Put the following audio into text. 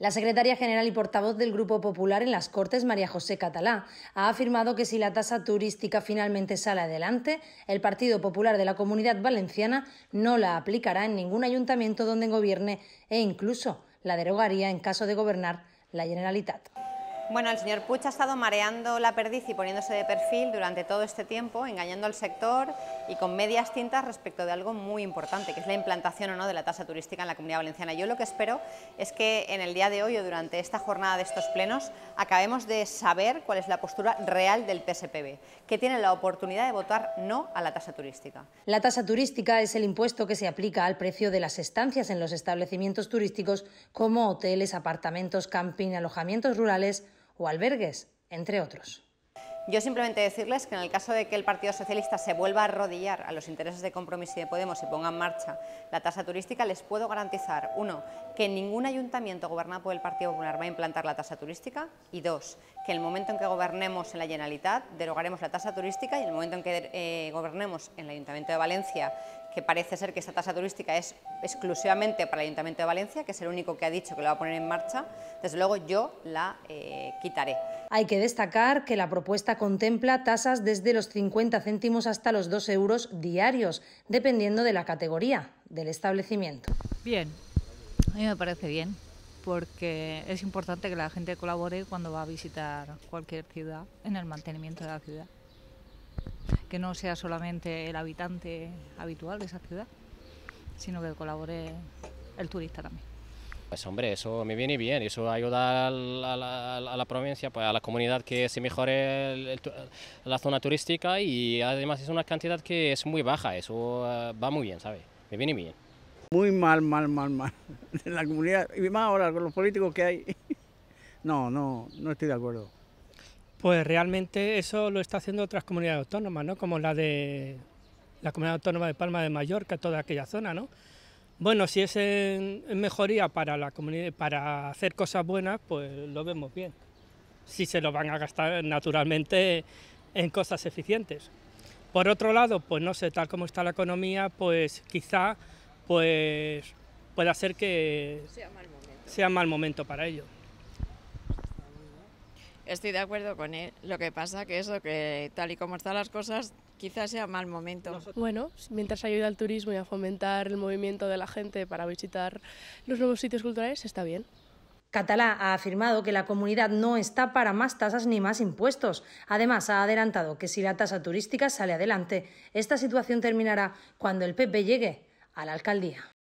La secretaria general y portavoz del Grupo Popular en las Cortes, María José Catalá, ha afirmado que si la tasa turística finalmente sale adelante, el Partido Popular de la Comunidad Valenciana no la aplicará en ningún ayuntamiento donde gobierne e incluso la derogaría en caso de gobernar la Generalitat. Bueno, el señor Puch ha estado mareando la perdiz y poniéndose de perfil durante todo este tiempo, engañando al sector y con medias tintas respecto de algo muy importante, que es la implantación o no de la tasa turística en la Comunidad Valenciana. Yo lo que espero es que en el día de hoy o durante esta jornada de estos plenos acabemos de saber cuál es la postura real del PSPB, que tiene la oportunidad de votar no a la tasa turística. La tasa turística es el impuesto que se aplica al precio de las estancias en los establecimientos turísticos como hoteles, apartamentos, camping, alojamientos rurales o albergues, entre otros. Yo simplemente decirles que en el caso de que el Partido Socialista se vuelva a arrodillar a los intereses de Compromiso y de Podemos y ponga en marcha la tasa turística, les puedo garantizar, uno, que ningún ayuntamiento gobernado por el Partido Popular va a implantar la tasa turística y dos, que en el momento en que gobernemos en la Generalitat derogaremos la tasa turística y el momento en que eh, gobernemos en el Ayuntamiento de Valencia que parece ser que esa tasa turística es exclusivamente para el Ayuntamiento de Valencia, que es el único que ha dicho que lo va a poner en marcha, desde luego yo la eh, quitaré. Hay que destacar que la propuesta contempla tasas desde los 50 céntimos hasta los 2 euros diarios, dependiendo de la categoría del establecimiento. Bien, a mí me parece bien, porque es importante que la gente colabore cuando va a visitar cualquier ciudad en el mantenimiento de la ciudad que no sea solamente el habitante habitual de esa ciudad, sino que colabore el turista también. Pues hombre, eso me viene bien, eso ayuda a la, provincia, pues a la comunidad que se mejore la zona turística y además es una cantidad que es muy baja, eso eh, va muy bien, ¿sabes? Me viene bien. Muy mal, mal, mal, mal. En la comunidad, y más ahora con los políticos que hay. No, no, no estoy de acuerdo. Pues realmente eso lo está haciendo otras comunidades autónomas, Como la de la Comunidad Autónoma de Palma de Mallorca, toda aquella zona, Bueno, si es en, mejoría para la comunidad, para hacer cosas buenas, pues lo vemos bien. Si se lo van a gastar naturalmente en cosas eficientes. Por otro lado, pues no sé, tal como está la economía, pues quizá pues pueda ser que sea mal momento para ello. Estoy de acuerdo con él. Lo que pasa que que tal y como están las cosas, quizás sea mal momento. Bueno, mientras ayuda al turismo y a fomentar el movimiento de la gente para visitar los nuevos sitios culturales, está bien. Catalá ha afirmado que la comunidad no está para más tasas ni más impuestos. Además, ha adelantado que si la tasa turística sale adelante, esta situación terminará cuando el PP llegue a la alcaldía.